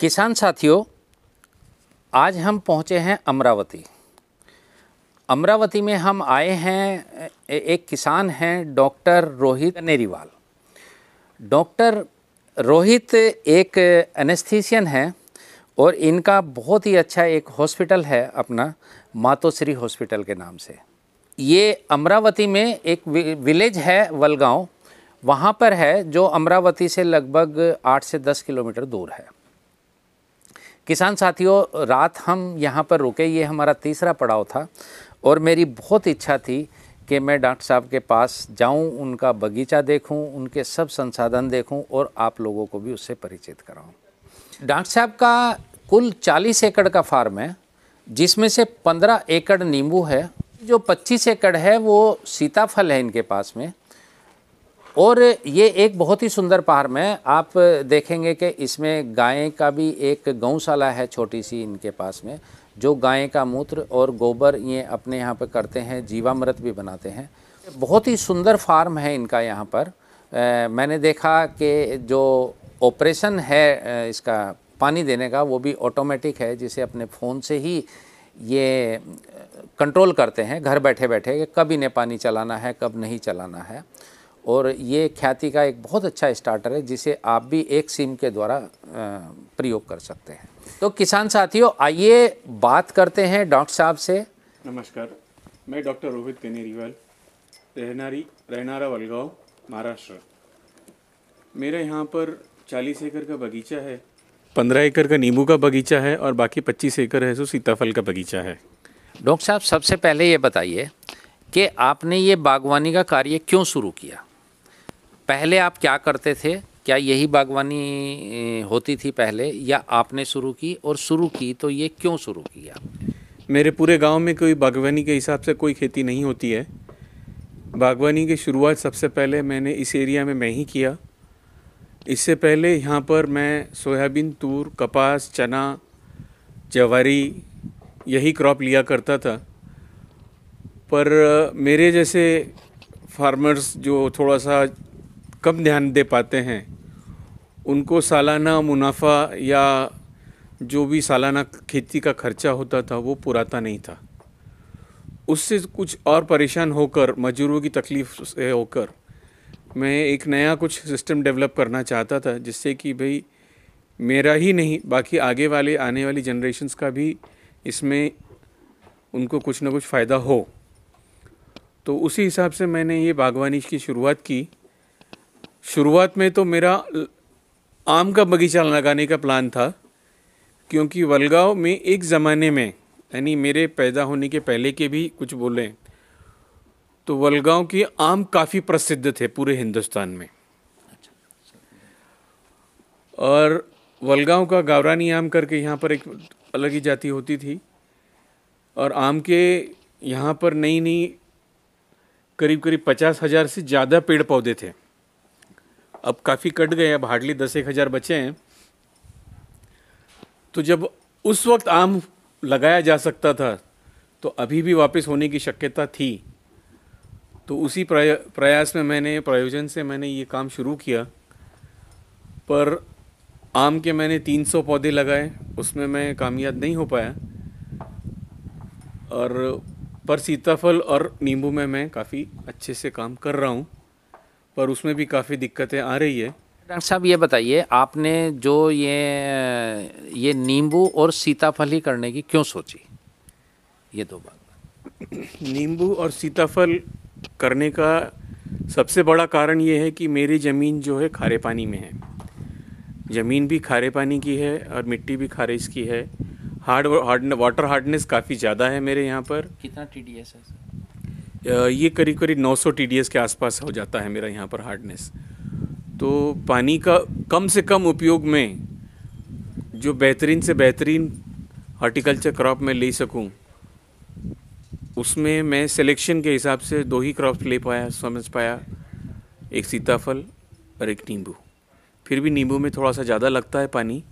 किसान साथियों आज हम पहुंचे हैं अमरावती अमरावती में हम आए हैं एक किसान हैं डॉक्टर रोहित नेरीवाल डॉक्टर रोहित एक एनेस्थीसियन हैं और इनका बहुत ही अच्छा एक हॉस्पिटल है अपना मातोश्री हॉस्पिटल के नाम से ये अमरावती में एक विलेज है वलगांव वहाँ पर है जो अमरावती से लगभग आठ से दस किलोमीटर दूर है किसान साथियों रात हम यहाँ पर रुके ये हमारा तीसरा पड़ाव था और मेरी बहुत इच्छा थी कि मैं डॉक्टर साहब के पास जाऊं उनका बगीचा देखूं उनके सब संसाधन देखूं और आप लोगों को भी उससे परिचित कराऊं डॉक्टर साहब का कुल 40 एकड़ का फार्म है जिसमें से 15 एकड़ नींबू है जो 25 एकड़ है वो सीताफल है इनके पास में और ये एक बहुत ही सुंदर फार्म है आप देखेंगे कि इसमें गाय का भी एक गौशाला है छोटी सी इनके पास में जो गाय का मूत्र और गोबर ये अपने यहाँ पर करते हैं जीवामृत भी बनाते हैं बहुत ही सुंदर फार्म है इनका यहाँ पर आ, मैंने देखा कि जो ऑपरेशन है इसका पानी देने का वो भी ऑटोमेटिक है जिसे अपने फ़ोन से ही ये कंट्रोल करते हैं घर बैठे बैठे कि कब इन्हें पानी चलाना है कब नहीं चलाना है और ये ख्याति का एक बहुत अच्छा स्टार्टर है जिसे आप भी एक सिम के द्वारा प्रयोग कर सकते हैं तो किसान साथियों आइए बात करते हैं डॉक्टर साहब से नमस्कार मैं डॉक्टर रोहित कनेरीवाल रहनारी रहनारा वलगाँव महाराष्ट्र मेरे यहाँ पर चालीस एकड़ का बगीचा है पंद्रह एकड़ का नींबू का बगीचा है और बाकी पच्चीस एकड़ है सो सीताफल का बगीचा है डॉक्टर साहब सबसे पहले ये बताइए कि आपने ये बागवानी का कार्य क्यों शुरू किया पहले आप क्या करते थे क्या यही बागवानी होती थी पहले या आपने शुरू की और शुरू की तो ये क्यों शुरू किया मेरे पूरे गांव में कोई बागवानी के हिसाब से कोई खेती नहीं होती है बागवानी की शुरुआत सबसे पहले मैंने इस एरिया में मैं ही किया इससे पहले यहाँ पर मैं सोयाबीन तूर कपास चना जवारी यही क्रॉप लिया करता था पर मेरे जैसे फार्मर्स जो थोड़ा सा कम ध्यान दे पाते हैं उनको सालाना मुनाफा या जो भी सालाना खेती का खर्चा होता था वो पुराता नहीं था उससे कुछ और परेशान होकर मजदूरों की तकलीफ़ से होकर मैं एक नया कुछ सिस्टम डेवलप करना चाहता था जिससे कि भाई मेरा ही नहीं बाकी आगे वाले आने वाली जनरेशन्स का भी इसमें उनको कुछ ना कुछ फ़ायदा हो तो उसी हिसाब से मैंने ये बागवानी की शुरुआत की शुरुआत में तो मेरा आम का बगीचा लगाने का प्लान था क्योंकि वलगाव में एक ज़माने में यानी मेरे पैदा होने के पहले के भी कुछ बोलें तो वलगांव के आम काफ़ी प्रसिद्ध थे पूरे हिंदुस्तान में और वलगांव का गावरानी आम करके यहाँ पर एक अलग ही जाति होती थी और आम के यहाँ पर नई नई करीब करीब पचास हज़ार से ज़्यादा पेड़ पौधे थे अब काफ़ी कट गए अब हार्डली दस एक हज़ार बचे हैं तो जब उस वक्त आम लगाया जा सकता था तो अभी भी वापस होने की शक्यता थी तो उसी प्रयास में मैंने प्रयोजन से मैंने ये काम शुरू किया पर आम के मैंने 300 पौधे लगाए उसमें मैं कामयाब नहीं हो पाया और पर सीताफल और नींबू में मैं काफ़ी अच्छे से काम कर रहा हूँ पर उसमें भी काफ़ी दिक्कतें आ रही है डॉक्टर साहब ये बताइए आपने जो ये ये नींबू और सीताफल ही करने की क्यों सोची ये दो बात नींबू और सीताफल करने का सबसे बड़ा कारण ये है कि मेरी ज़मीन जो है खारे पानी में है ज़मीन भी खारे पानी की है और मिट्टी भी खारिज की है हार्ड हार्ड वाटर हार्डनेस काफ़ी ज़्यादा है मेरे यहाँ पर कितना टी डी एस है ये करीब करीब 900 टी डी एस के आसपास हो जाता है मेरा यहाँ पर हार्डनेस तो पानी का कम से कम उपयोग में जो बेहतरीन से बेहतरीन हॉर्टिकल्चर क्रॉप में ले सकूँ उसमें मैं सिलेक्शन के हिसाब से दो ही क्रॉप ले पाया समझ पाया एक सीताफल और एक नींबू फिर भी नींबू में थोड़ा सा ज़्यादा लगता है पानी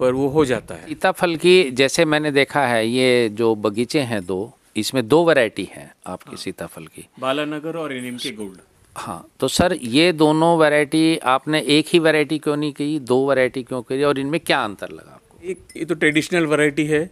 पर वो हो जाता है सीताफल की जैसे मैंने देखा है ये जो बगीचे हैं दो इसमें दो वैरायटी है आपकी हाँ, सीताफल की बालानगर और एनिम के गोल्ड हाँ तो सर ये दोनों वैरायटी आपने एक ही वैरायटी क्यों नहीं की दो वैरायटी क्यों करी और इनमें क्या अंतर लगा आपको एक ये तो ट्रेडिशनल वैरायटी है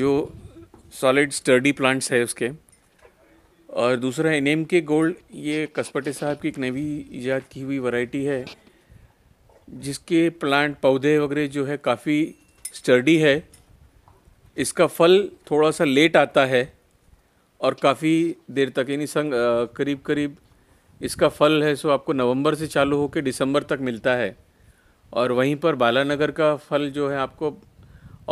जो सॉलिड स्टर्डी प्लांट्स है उसके और दूसरा है नेम के गोल्ड ये कसपटे साहब की एक नवी ईजाद की हुई वैरायटी है जिसके प्लांट पौधे वगैरह जो है काफ़ी स्टर्डी है इसका फल थोड़ा सा लेट आता है और काफ़ी देर तक यानी संग करीब करीब इसका फल है सो आपको नवंबर से चालू होकर दिसंबर तक मिलता है और वहीं पर बालानगर का फल जो है आपको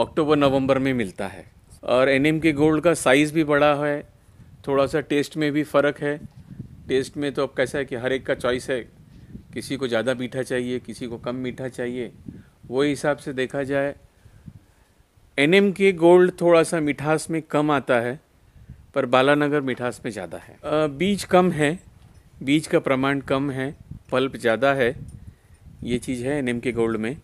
अक्टूबर नवंबर में मिलता है और एन के गोल्ड का साइज़ भी बड़ा है थोड़ा सा टेस्ट में भी फ़र्क है टेस्ट में तो अब कैसा है कि हर एक का चॉइस है किसी को ज़्यादा मीठा चाहिए किसी को कम मीठा चाहिए वही हिसाब से देखा जाए एन के गोल्ड थोड़ा सा मिठास में कम आता है पर बालानगर मिठास में ज़्यादा है आ, बीज कम है बीज का प्रमाण कम है पल्प ज़्यादा है ये चीज़ है एन के गोल्ड में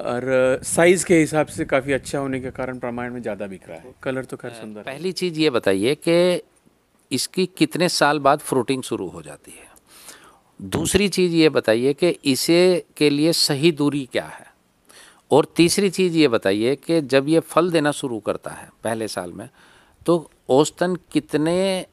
और साइज के हिसाब से काफ़ी अच्छा होने के कारण प्रमाण में ज़्यादा बिक रहा है कलर तो खैर सुंदर पहली चीज़ ये बताइए कि इसकी कितने साल बाद फ्रूटिंग शुरू हो जाती है दूसरी चीज़ ये बताइए कि इसे के लिए सही दूरी क्या है और तीसरी चीज़ ये बताइए कि जब ये फल देना शुरू करता है पहले साल में तो औसतन कितने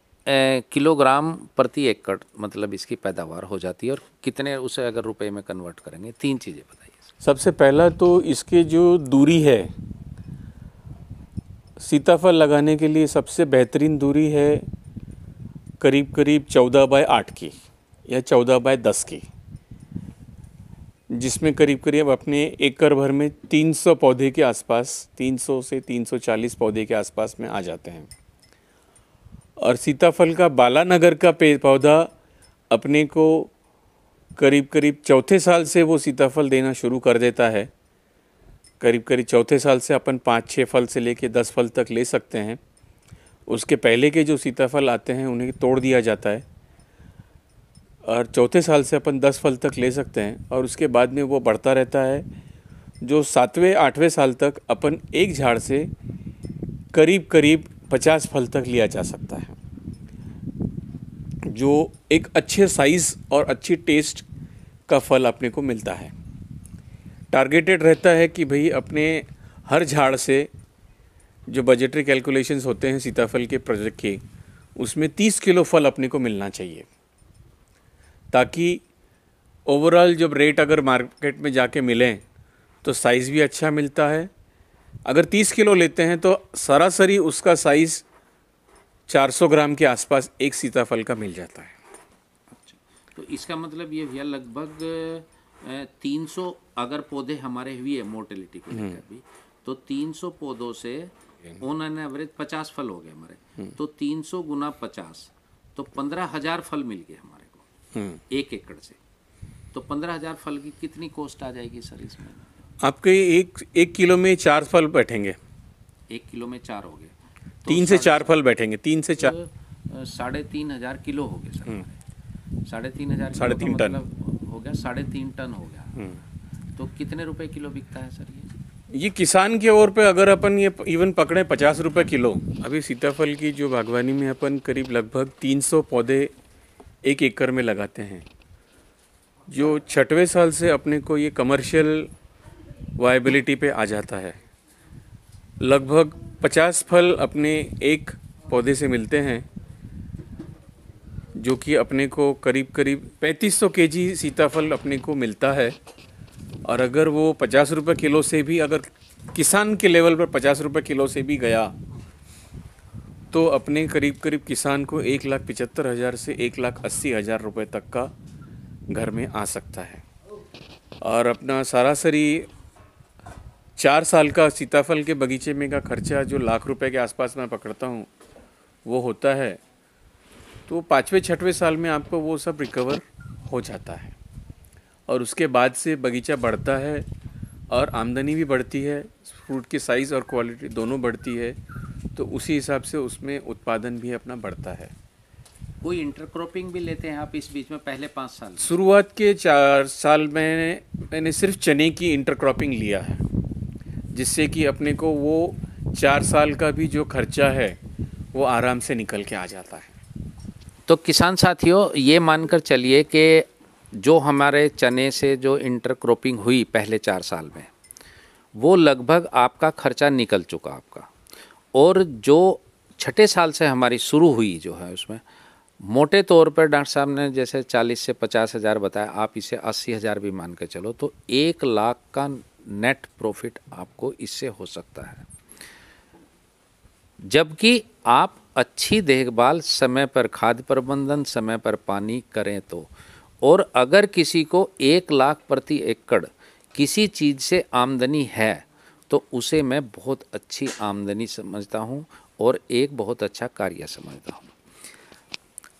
किलोग्राम प्रति एकड़ मतलब इसकी पैदावार हो जाती है और कितने उसे अगर रुपए में कन्वर्ट करेंगे तीन चीज़ें बताइए सबसे पहला तो इसके जो दूरी है सीताफल लगाने के लिए सबसे बेहतरीन दूरी है करीब करीब चौदह बाय आठ की या चौदह बाय दस की जिसमें करीब करीब अपने एकड़ भर में 300 पौधे के आसपास 300 से 340 पौधे के आसपास में आ जाते हैं और सीताफल का बालानगर का पेड़ पौधा अपने को करीब करीब चौथे साल से वो सीताफल देना शुरू कर देता है करीब करीब चौथे साल से अपन पाँच छः फल से लेके दस फल तक ले सकते हैं उसके पहले के जो सीताफल आते हैं उन्हें तोड़ दिया जाता है और चौथे साल से अपन दस फल तक ले सकते हैं और उसके बाद में वो बढ़ता रहता है जो सातवें आठवें साल तक अपन एक झाड़ से करीब करीब पचास फल तक लिया जा सकता है जो एक अच्छे साइज़ और अच्छी टेस्ट का फल अपने को मिलता है टारगेटेड रहता है कि भाई अपने हर झाड़ से जो बजटरी कैलकुलेशंस होते हैं सीताफल के प्रोजेक्ट के उसमें 30 किलो फल अपने को मिलना चाहिए ताकि ओवरऑल जब रेट अगर मार्केट में जाके मिलें तो साइज़ भी अच्छा मिलता है अगर 30 किलो लेते हैं तो सरासरी उसका साइज़ 400 ग्राम के आसपास एक सीताफल का मिल जाता है अच्छा, तो इसका मतलब ये भैया लगभग 300 अगर पौधे हमारे हुए मोर्टेलिटी को लेकर हम्म। भी तो 300 पौधों से ऑन एन एवरेज पचास फल हो गए हमारे हम्म। तो 300 गुना पचास तो पंद्रह हजार फल मिल गए हमारे को हम्म। एक एकड़ से तो पंद्रह हजार फल की कितनी कॉस्ट आ जाएगी सर इसमें आपके एक एक किलो में चार फल बैठेंगे एक किलो में चार हो गए तीन से चार फल बैठेंगे तीन से चार साढ़े तीन हजार किलो हो गए सर हम्म। साढ़े तीन हजार साढ़े तीन टन मतलब हो गया साढ़े तीन टन हो गया हम्म। तो कितने रुपए किलो बिकता है सर ये ये किसान के ओर पे अगर अपन ये इवन पकड़े पचास रुपए किलो अभी सीताफल की जो बागवानी में अपन करीब लगभग तीन सौ पौधे एक एकड़ में लगाते हैं जो छठवें साल से अपने को ये कमर्शियल वायबिलिटी पे आ जाता है लगभग 50 फल अपने एक पौधे से मिलते हैं जो कि अपने को करीब करीब 3500 केजी सीताफल अपने को मिलता है और अगर वो पचास रुपये किलो से भी अगर किसान के लेवल पर पचास रुपये किलो से भी गया तो अपने करीब करीब किसान को एक लाख पिचहत्तर हज़ार से एक लाख अस्सी हज़ार रुपये तक का घर में आ सकता है और अपना सरासरी चार साल का सीताफल के बगीचे में का खर्चा जो लाख रुपए के आसपास मैं पकड़ता हूँ वो होता है तो पाँचवें छठवें साल में आपको वो सब रिकवर हो जाता है और उसके बाद से बगीचा बढ़ता है और आमदनी भी बढ़ती है फ्रूट की साइज़ और क्वालिटी दोनों बढ़ती है तो उसी हिसाब से उसमें उत्पादन भी अपना बढ़ता है कोई इंटरक्रॉपिंग भी लेते हैं आप इस बीच में पहले पाँच साल शुरुआत के चार साल में मैंने सिर्फ चने की इंटरक्रॉपिंग लिया है जिससे कि अपने को वो चार साल का भी जो खर्चा है वो आराम से निकल के आ जाता है तो किसान साथियों ये मानकर चलिए कि जो हमारे चने से जो इंटरक्रॉपिंग हुई पहले चार साल में वो लगभग आपका खर्चा निकल चुका आपका और जो छठे साल से हमारी शुरू हुई जो है उसमें मोटे तौर पर डॉक्टर साहब ने जैसे चालीस से पचास हज़ार बताया आप इसे अस्सी हज़ार भी मान के चलो तो एक लाख का नेट प्रॉफिट आपको इससे हो सकता है जबकि आप अच्छी देखभाल समय पर खाद्य प्रबंधन समय पर पानी करें तो और अगर किसी को एक लाख प्रति एकड़ किसी चीज़ से आमदनी है तो उसे मैं बहुत अच्छी आमदनी समझता हूँ और एक बहुत अच्छा कार्य समझता हूँ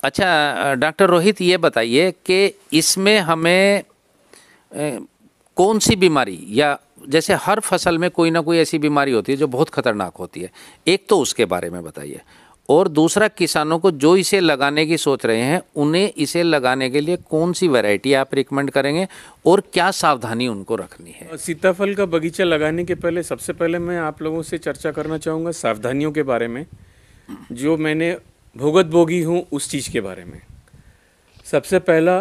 अच्छा डॉक्टर रोहित ये बताइए कि इसमें हमें कौन सी बीमारी या जैसे हर फसल में कोई ना कोई ऐसी बीमारी होती है जो बहुत खतरनाक होती है एक तो उसके बारे में बताइए और दूसरा किसानों को जो इसे लगाने की सोच रहे हैं उन्हें इसे लगाने के लिए कौन सी वैरायटी आप रिकमेंड करेंगे और क्या सावधानी उनको रखनी है सीताफल का बगीचा लगाने के पहले सबसे पहले मैं आप लोगों से चर्चा करना चाहूँगा सावधानियों के बारे में जो मैंने भुगत भोगी हूँ उस चीज़ के बारे में सबसे पहला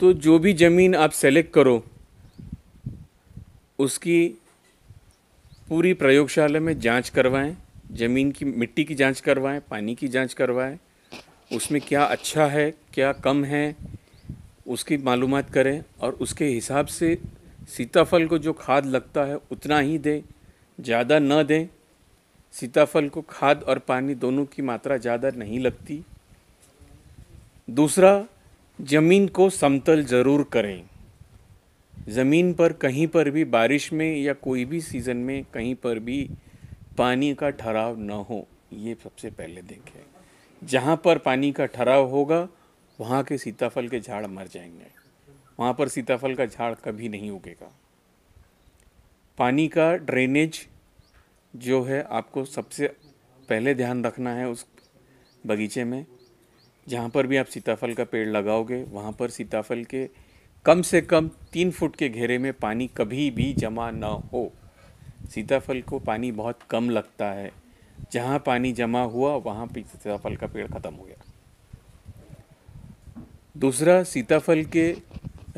तो जो भी ज़मीन आप सेलेक्ट करो उसकी पूरी प्रयोगशाला में जांच करवाएं ज़मीन की मिट्टी की जांच करवाएं पानी की जांच करवाएं उसमें क्या अच्छा है क्या कम है उसकी मालूम करें और उसके हिसाब से सीताफल को जो खाद लगता है उतना ही दें ज़्यादा न दें सीताफल को खाद और पानी दोनों की मात्रा ज़्यादा नहीं लगती दूसरा ज़मीन को समतल ज़रूर करें ज़मीन पर कहीं पर भी बारिश में या कोई भी सीज़न में कहीं पर भी पानी का ठहराव ना हो ये सबसे पहले देखें जहाँ पर पानी का ठहराव होगा वहाँ के सीताफल के झाड़ मर जाएंगे वहाँ पर सीताफल का झाड़ कभी नहीं उगेगा पानी का ड्रेनेज जो है आपको सबसे पहले ध्यान रखना है उस बगीचे में जहाँ पर भी आप सीताफल का पेड़ लगाओगे वहाँ पर सीताफल के कम से कम तीन फुट के घेरे में पानी कभी भी जमा न हो सीताफल को पानी बहुत कम लगता है जहाँ पानी जमा हुआ वहाँ सीताफल का पेड़ ख़त्म हो गया दूसरा सीताफल के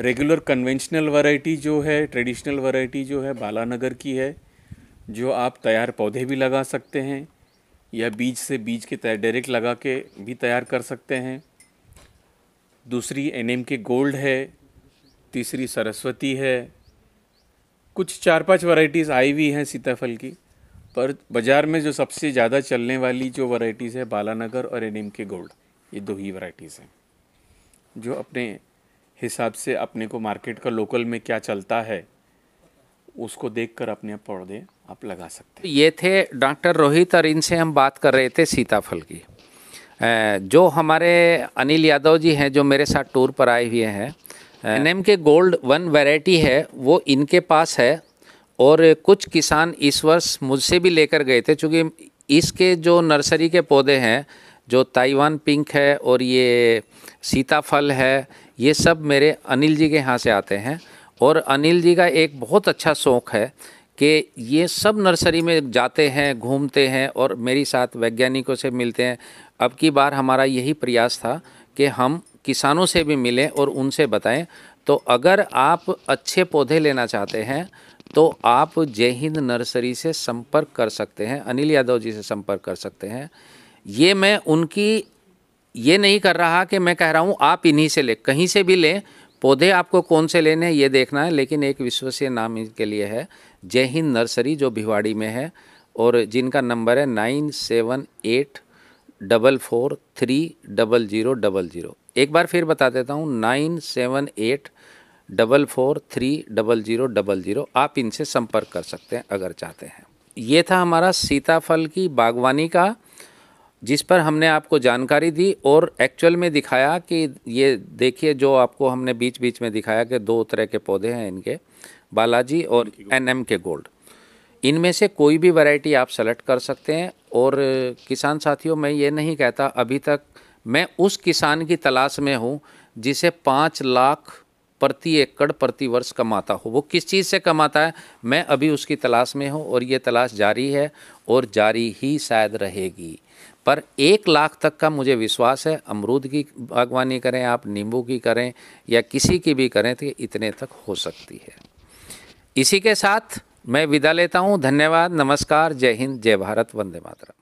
रेगुलर कन्वेंशनल वैरायटी जो है ट्रेडिशनल वैरायटी जो है बालानगर की है जो आप तैयार पौधे भी लगा सकते हैं या बीज से बीज के डायरेक्ट लगा के भी तैयार कर सकते हैं दूसरी एन के गोल्ड है तीसरी सरस्वती है कुछ चार पांच वैरायटीज़ आई हुई हैं सीताफल की पर बाज़ार में जो सबसे ज़्यादा चलने वाली जो वैरायटीज़ है बालानगर और एनिम के गोल्ड ये दो ही वैरायटीज़ हैं जो अपने हिसाब से अपने को मार्केट का लोकल में क्या चलता है उसको देखकर अपने पौधे आप लगा सकते हैं ये थे डॉक्टर रोहित और इनसे हम बात कर रहे थे सीताफल की जो हमारे अनिल यादव जी हैं जो मेरे साथ टूर पर आए हुए हैं N M K gold one variety है वो इनके पास है और कुछ किसान इस वर्ष मुझसे भी लेकर गए थे चूँकि इसके जो नर्सरी के पौधे हैं जो ताइवान पिंक है और ये सीताफल है ये सब मेरे अनिल जी के यहाँ से आते हैं और अनिल जी का एक बहुत अच्छा शौक़ है कि ये सब नर्सरी में जाते हैं घूमते हैं और मेरी साथ वैज्ञानिकों से मिलते हैं अब की बार हमारा यही प्रयास था कि हम किसानों से भी मिलें और उनसे बताएं तो अगर आप अच्छे पौधे लेना चाहते हैं तो आप जय हिंद नर्सरी से संपर्क कर सकते हैं अनिल यादव जी से संपर्क कर सकते हैं ये मैं उनकी ये नहीं कर रहा कि मैं कह रहा हूँ आप इन्हीं से ले कहीं से भी लें पौधे आपको कौन से लेने हैं ये देखना है लेकिन एक विश्वसनीय नाम इनके लिए है जय हिंद नर्सरी जो भिवाड़ी में है और जिनका नंबर है nine seven eight double four three double zero double zero एक बार फिर बता देता हूँ nine seven eight double four three double zero double zero आप इनसे संपर्क कर सकते हैं अगर चाहते हैं ये था हमारा सीताफल की बागवानी का जिस पर हमने आपको जानकारी दी और एक्चुअल में दिखाया कि ये देखिए जो आपको हमने बीच बीच में दिखाया कि दो तरह के पौधे हैं इनके बालाजी और एन एम के गोल्ड इनमें से कोई भी वैरायटी आप सेलेक्ट कर सकते हैं और किसान साथियों मैं ये नहीं कहता अभी तक मैं उस किसान की तलाश में हूँ जिसे पाँच लाख प्रति एकड़ प्रति वर्ष कमाता हो वो किस चीज़ से कमाता है मैं अभी उसकी तलाश में हूँ और ये तलाश जारी है और जारी ही शायद रहेगी पर एक लाख तक का मुझे विश्वास है अमरूद की बागवानी करें आप नींबू की करें या किसी की भी करें तो इतने तक हो सकती है इसी के साथ मैं विदा लेता हूँ धन्यवाद नमस्कार जय हिंद जय भारत वंदे मातरम